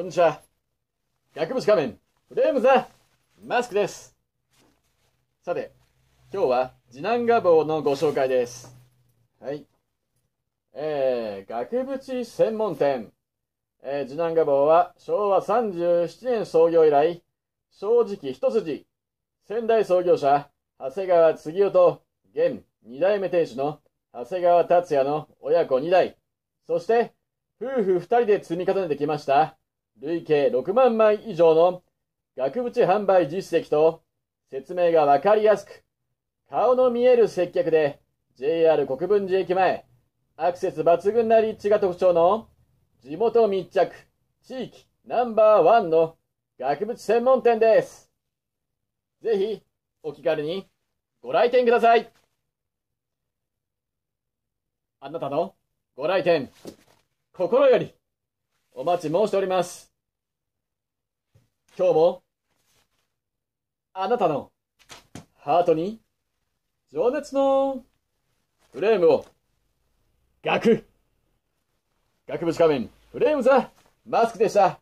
こんにちは。薬物仮面、フレームザ、マスクです。さて、今日は次男画坊のご紹介です。はい。えー、額縁専門店。えー、次男画坊は昭和37年創業以来、正直一筋、仙台創業者、長谷川次夫と、現二代目店主の長谷川達也の親子二代、そして、夫婦二人で積み重ねてきました。累計6万枚以上の額縁販売実績と説明がわかりやすく、顔の見える接客で JR 国分寺駅前、アクセス抜群な立地が特徴の地元密着地域ナンバーワンの額縁専門店です。ぜひお気軽にご来店ください。あなたのご来店、心よりお待ち申しております。今日もあなたのハートに情熱のフレームをガく。学部仮面フレームザマスクでした